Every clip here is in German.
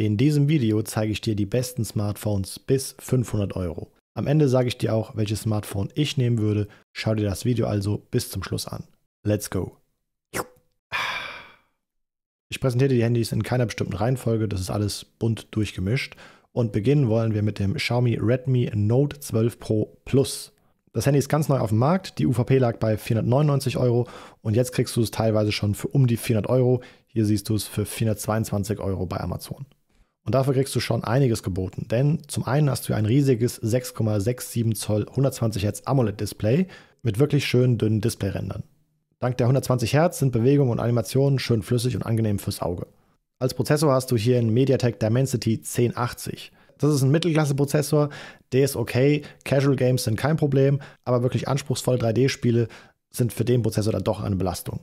In diesem Video zeige ich dir die besten Smartphones bis 500 Euro. Am Ende sage ich dir auch, welches Smartphone ich nehmen würde. Schau dir das Video also bis zum Schluss an. Let's go! Ich präsentiere die Handys in keiner bestimmten Reihenfolge, das ist alles bunt durchgemischt. Und beginnen wollen wir mit dem Xiaomi Redmi Note 12 Pro Plus. Das Handy ist ganz neu auf dem Markt, die UVP lag bei 499 Euro und jetzt kriegst du es teilweise schon für um die 400 Euro. Hier siehst du es für 422 Euro bei Amazon. Und dafür kriegst du schon einiges geboten, denn zum einen hast du ein riesiges 6,67 Zoll 120 Hz AMOLED-Display mit wirklich schönen dünnen Displayrändern. Dank der 120 Hz sind Bewegungen und Animationen schön flüssig und angenehm fürs Auge. Als Prozessor hast du hier einen MediaTek Dimensity 1080. Das ist ein Mittelklasse-Prozessor, der ist okay, Casual Games sind kein Problem, aber wirklich anspruchsvolle 3D-Spiele sind für den Prozessor dann doch eine Belastung.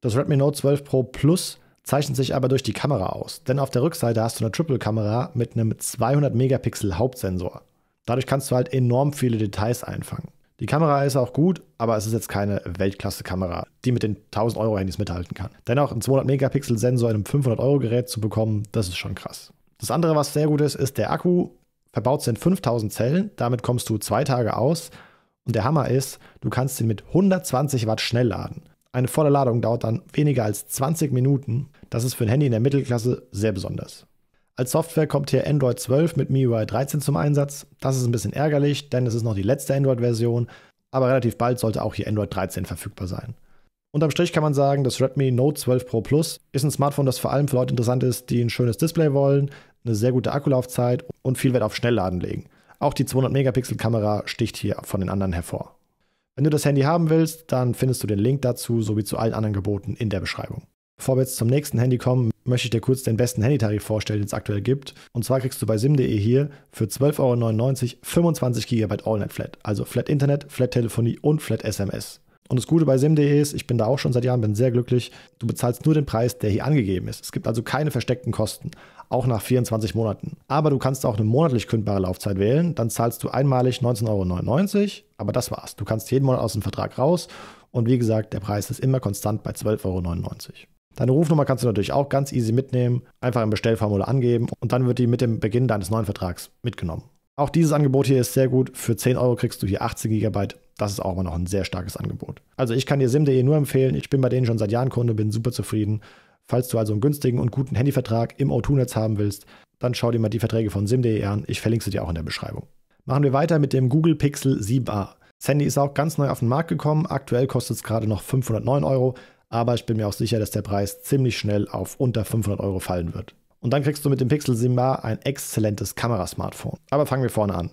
Das Redmi Note 12 Pro Plus zeichnet sich aber durch die Kamera aus. Denn auf der Rückseite hast du eine Triple-Kamera mit einem 200 Megapixel Hauptsensor. Dadurch kannst du halt enorm viele Details einfangen. Die Kamera ist auch gut, aber es ist jetzt keine Weltklasse-Kamera, die mit den 1000 Euro Handys mithalten kann. Dennoch, einen 200 Megapixel Sensor in einem 500 Euro Gerät zu bekommen, das ist schon krass. Das andere, was sehr gut ist, ist der Akku. Verbaut sind 5000 Zellen, damit kommst du zwei Tage aus. Und der Hammer ist, du kannst ihn mit 120 Watt schnell laden. Eine volle Ladung dauert dann weniger als 20 Minuten. Das ist für ein Handy in der Mittelklasse sehr besonders. Als Software kommt hier Android 12 mit MIUI 13 zum Einsatz. Das ist ein bisschen ärgerlich, denn es ist noch die letzte Android-Version, aber relativ bald sollte auch hier Android 13 verfügbar sein. Unterm Strich kann man sagen, das Redmi Note 12 Pro Plus ist ein Smartphone, das vor allem für Leute interessant ist, die ein schönes Display wollen, eine sehr gute Akkulaufzeit und viel Wert auf Schnellladen legen. Auch die 200-Megapixel-Kamera sticht hier von den anderen hervor. Wenn du das Handy haben willst, dann findest du den Link dazu sowie zu allen anderen Geboten in der Beschreibung. Bevor wir jetzt zum nächsten Handy kommen, möchte ich dir kurz den besten Handytarif vorstellen, den es aktuell gibt. Und zwar kriegst du bei sim.de hier für 12,99 Euro 25 GB Allnet Flat. Also Flat Internet, Flat Telefonie und Flat SMS. Und das Gute bei sim.de ist, ich bin da auch schon seit Jahren, bin sehr glücklich, du bezahlst nur den Preis, der hier angegeben ist. Es gibt also keine versteckten Kosten auch nach 24 Monaten. Aber du kannst auch eine monatlich kündbare Laufzeit wählen, dann zahlst du einmalig 19,99 Euro, aber das war's. Du kannst jeden Monat aus dem Vertrag raus und wie gesagt, der Preis ist immer konstant bei 12,99 Euro. Deine Rufnummer kannst du natürlich auch ganz easy mitnehmen, einfach im Bestellformular angeben und dann wird die mit dem Beginn deines neuen Vertrags mitgenommen. Auch dieses Angebot hier ist sehr gut. Für 10 Euro kriegst du hier 18 GB. Das ist auch immer noch ein sehr starkes Angebot. Also ich kann dir sim.de nur empfehlen. Ich bin bei denen schon seit Jahren Kunde, bin super zufrieden Falls du also einen günstigen und guten Handyvertrag im O2-Netz haben willst, dann schau dir mal die Verträge von sim.de an. Ich verlinke sie dir auch in der Beschreibung. Machen wir weiter mit dem Google Pixel 7a. Das Handy ist auch ganz neu auf den Markt gekommen. Aktuell kostet es gerade noch 509 Euro, aber ich bin mir auch sicher, dass der Preis ziemlich schnell auf unter 500 Euro fallen wird. Und dann kriegst du mit dem Pixel 7a ein exzellentes Kamerasmartphone. Aber fangen wir vorne an.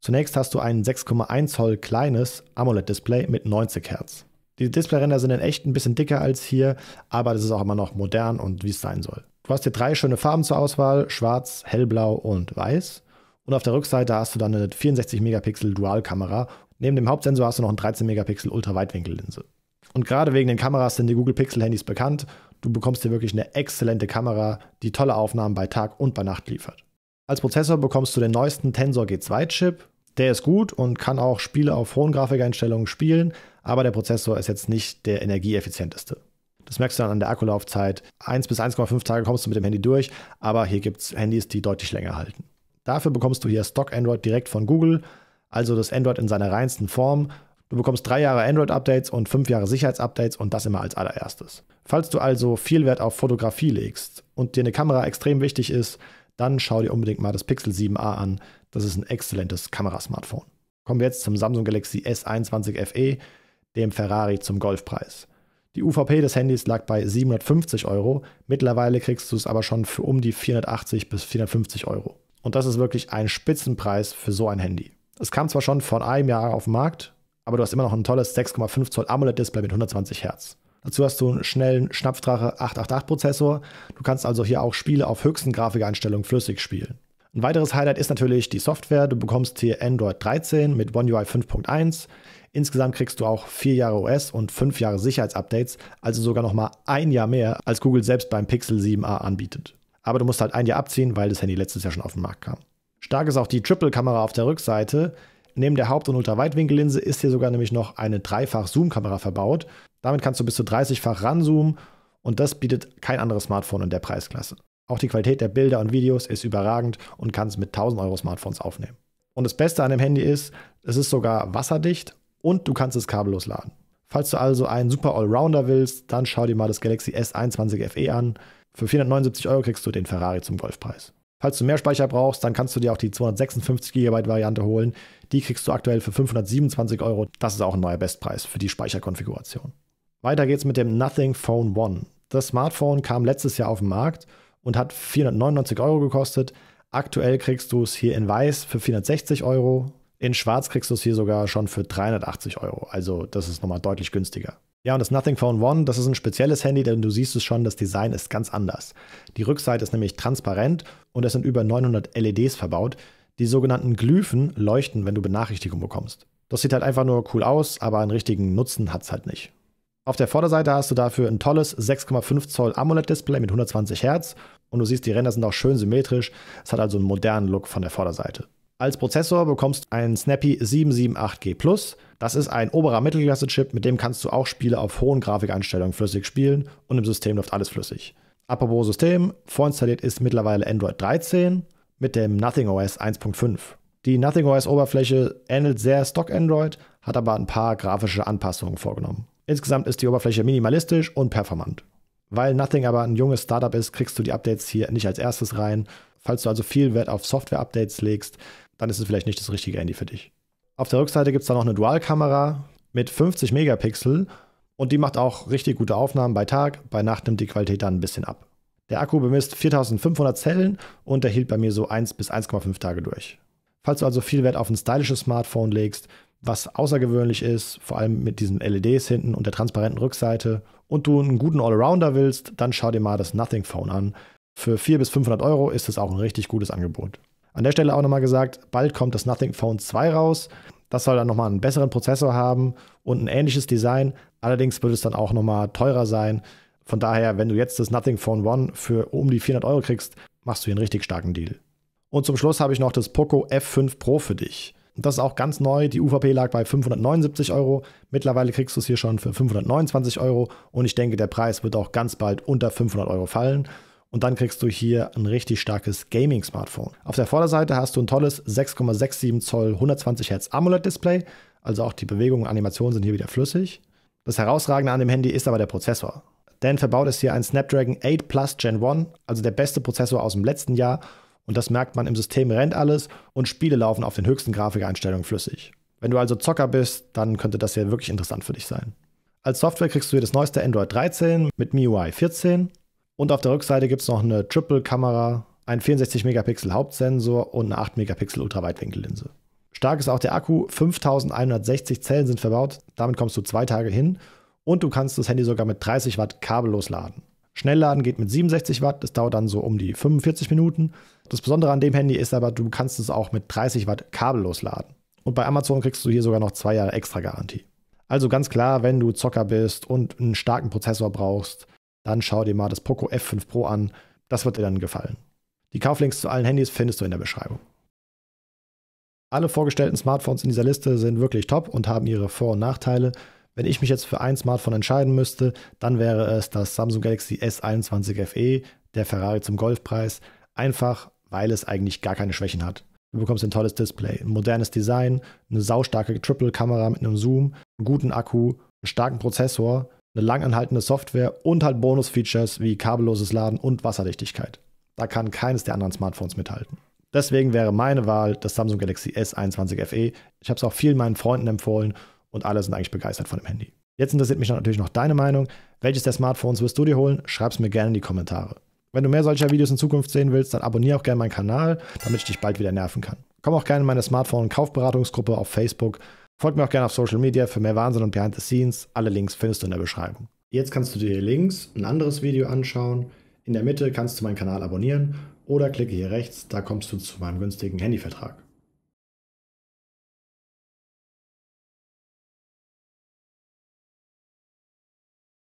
Zunächst hast du ein 6,1 Zoll kleines AMOLED-Display mit 90 Hertz. Die Displayränder sind in echt ein bisschen dicker als hier, aber das ist auch immer noch modern und wie es sein soll. Du hast hier drei schöne Farben zur Auswahl: Schwarz, Hellblau und Weiß. Und auf der Rückseite hast du dann eine 64 Megapixel Dualkamera. Neben dem Hauptsensor hast du noch eine 13 Megapixel Ultraweitwinkellinse. Und gerade wegen den Kameras sind die Google Pixel Handys bekannt. Du bekommst hier wirklich eine exzellente Kamera, die tolle Aufnahmen bei Tag und bei Nacht liefert. Als Prozessor bekommst du den neuesten Tensor G2 Chip der ist gut und kann auch Spiele auf hohen Grafikeinstellungen spielen, aber der Prozessor ist jetzt nicht der energieeffizienteste. Das merkst du dann an der Akkulaufzeit. 1 bis 1,5 Tage kommst du mit dem Handy durch, aber hier gibt es Handys, die deutlich länger halten. Dafür bekommst du hier Stock Android direkt von Google, also das Android in seiner reinsten Form. Du bekommst drei Jahre Android-Updates und fünf Jahre Sicherheitsupdates und das immer als allererstes. Falls du also viel Wert auf Fotografie legst und dir eine Kamera extrem wichtig ist, dann schau dir unbedingt mal das Pixel 7a an. Das ist ein exzellentes Kamerasmartphone. Kommen wir jetzt zum Samsung Galaxy S21 FE, dem Ferrari zum Golfpreis. Die UVP des Handys lag bei 750 Euro, mittlerweile kriegst du es aber schon für um die 480 bis 450 Euro. Und das ist wirklich ein Spitzenpreis für so ein Handy. Es kam zwar schon vor einem Jahr auf den Markt, aber du hast immer noch ein tolles 6,5 Zoll AMOLED-Display mit 120 Hertz. Dazu hast du einen schnellen Schnapfdrache 888-Prozessor. Du kannst also hier auch Spiele auf höchsten Grafikeinstellungen flüssig spielen. Ein weiteres Highlight ist natürlich die Software. Du bekommst hier Android 13 mit One UI 5.1. Insgesamt kriegst du auch vier Jahre OS und fünf Jahre Sicherheitsupdates, also sogar noch mal ein Jahr mehr, als Google selbst beim Pixel 7a anbietet. Aber du musst halt ein Jahr abziehen, weil das Handy letztes Jahr schon auf den Markt kam. Stark ist auch die Triple-Kamera auf der Rückseite. Neben der Haupt- und Ultraweitwinkellinse ist hier sogar nämlich noch eine Dreifach-Zoom-Kamera verbaut. Damit kannst du bis zu 30-fach ranzoomen und das bietet kein anderes Smartphone in der Preisklasse. Auch die Qualität der Bilder und Videos ist überragend und kannst mit 1000 Euro Smartphones aufnehmen. Und das Beste an dem Handy ist, es ist sogar wasserdicht und du kannst es kabellos laden. Falls du also einen super Allrounder willst, dann schau dir mal das Galaxy S21 FE an. Für 479 Euro kriegst du den Ferrari zum Golfpreis. Falls du mehr Speicher brauchst, dann kannst du dir auch die 256 GB Variante holen. Die kriegst du aktuell für 527 Euro. Das ist auch ein neuer Bestpreis für die Speicherkonfiguration. Weiter geht's mit dem Nothing Phone One. Das Smartphone kam letztes Jahr auf den Markt und hat 499 Euro gekostet. Aktuell kriegst du es hier in weiß für 460 Euro. In schwarz kriegst du es hier sogar schon für 380 Euro. Also das ist nochmal deutlich günstiger. Ja, und das Nothing Phone One, das ist ein spezielles Handy, denn du siehst es schon, das Design ist ganz anders. Die Rückseite ist nämlich transparent und es sind über 900 LEDs verbaut. Die sogenannten Glyphen leuchten, wenn du Benachrichtigungen bekommst. Das sieht halt einfach nur cool aus, aber einen richtigen Nutzen hat es halt nicht. Auf der Vorderseite hast du dafür ein tolles 6,5 Zoll AMOLED-Display mit 120 Hertz und du siehst, die Ränder sind auch schön symmetrisch. Es hat also einen modernen Look von der Vorderseite. Als Prozessor bekommst du einen Snappy 778G Plus das ist ein oberer Mittelklasse-Chip, mit dem kannst du auch Spiele auf hohen Grafikeinstellungen flüssig spielen und im System läuft alles flüssig. Apropos System, vorinstalliert ist mittlerweile Android 13 mit dem Nothing OS 1.5. Die Nothing OS Oberfläche ähnelt sehr Stock Android, hat aber ein paar grafische Anpassungen vorgenommen. Insgesamt ist die Oberfläche minimalistisch und performant. Weil Nothing aber ein junges Startup ist, kriegst du die Updates hier nicht als erstes rein. Falls du also viel Wert auf Software-Updates legst, dann ist es vielleicht nicht das richtige Handy für dich. Auf der Rückseite gibt es dann noch eine Dual-Kamera mit 50 Megapixel und die macht auch richtig gute Aufnahmen bei Tag. Bei Nacht nimmt die Qualität dann ein bisschen ab. Der Akku bemisst 4500 Zellen und er hielt bei mir so 1 bis 1,5 Tage durch. Falls du also viel Wert auf ein stylisches Smartphone legst, was außergewöhnlich ist, vor allem mit diesen LEDs hinten und der transparenten Rückseite, und du einen guten Allrounder willst, dann schau dir mal das Nothing Phone an. Für 400 bis 500 Euro ist es auch ein richtig gutes Angebot. An der Stelle auch nochmal gesagt, bald kommt das Nothing Phone 2 raus. Das soll dann nochmal einen besseren Prozessor haben und ein ähnliches Design. Allerdings wird es dann auch nochmal teurer sein. Von daher, wenn du jetzt das Nothing Phone 1 für um die 400 Euro kriegst, machst du hier einen richtig starken Deal. Und zum Schluss habe ich noch das Poco F5 Pro für dich. Und das ist auch ganz neu. Die UVP lag bei 579 Euro. Mittlerweile kriegst du es hier schon für 529 Euro. Und ich denke, der Preis wird auch ganz bald unter 500 Euro fallen. Und dann kriegst du hier ein richtig starkes Gaming-Smartphone. Auf der Vorderseite hast du ein tolles 6,67 Zoll 120 Hertz AMOLED-Display. Also auch die Bewegungen und Animationen sind hier wieder flüssig. Das Herausragende an dem Handy ist aber der Prozessor. Denn verbaut ist hier ein Snapdragon 8 Plus Gen 1, also der beste Prozessor aus dem letzten Jahr. Und das merkt man, im System rennt alles und Spiele laufen auf den höchsten Grafikeinstellungen flüssig. Wenn du also Zocker bist, dann könnte das hier wirklich interessant für dich sein. Als Software kriegst du hier das neueste Android 13 mit MIUI 14 und auf der Rückseite gibt es noch eine Triple-Kamera, einen 64-Megapixel-Hauptsensor und eine 8-Megapixel-Ultraweitwinkellinse. Stark ist auch der Akku, 5160 Zellen sind verbaut, damit kommst du zwei Tage hin und du kannst das Handy sogar mit 30 Watt kabellos laden. Schnellladen geht mit 67 Watt, das dauert dann so um die 45 Minuten. Das Besondere an dem Handy ist aber, du kannst es auch mit 30 Watt kabellos laden. Und bei Amazon kriegst du hier sogar noch zwei Jahre extra Garantie. Also ganz klar, wenn du Zocker bist und einen starken Prozessor brauchst, dann schau dir mal das Poco F5 Pro an. Das wird dir dann gefallen. Die Kauflinks zu allen Handys findest du in der Beschreibung. Alle vorgestellten Smartphones in dieser Liste sind wirklich top und haben ihre Vor- und Nachteile. Wenn ich mich jetzt für ein Smartphone entscheiden müsste, dann wäre es das Samsung Galaxy S21 FE, der Ferrari zum Golfpreis, einfach weil es eigentlich gar keine Schwächen hat. Du bekommst ein tolles Display, ein modernes Design, eine saustarke Triple-Kamera mit einem Zoom, einen guten Akku, einen starken Prozessor, eine langanhaltende Software und halt Bonus-Features wie kabelloses Laden und Wasserdichtigkeit. Da kann keines der anderen Smartphones mithalten. Deswegen wäre meine Wahl das Samsung Galaxy S21 FE. Ich habe es auch vielen meinen Freunden empfohlen und alle sind eigentlich begeistert von dem Handy. Jetzt interessiert mich natürlich noch deine Meinung. Welches der Smartphones wirst du dir holen? Schreib es mir gerne in die Kommentare. Wenn du mehr solcher Videos in Zukunft sehen willst, dann abonniere auch gerne meinen Kanal, damit ich dich bald wieder nerven kann. Komm auch gerne in meine Smartphone-Kaufberatungsgruppe auf Facebook. Folgt mir auch gerne auf Social Media für mehr Wahnsinn und Behind the Scenes. Alle Links findest du in der Beschreibung. Jetzt kannst du dir links ein anderes Video anschauen. In der Mitte kannst du meinen Kanal abonnieren oder klicke hier rechts, da kommst du zu meinem günstigen Handyvertrag.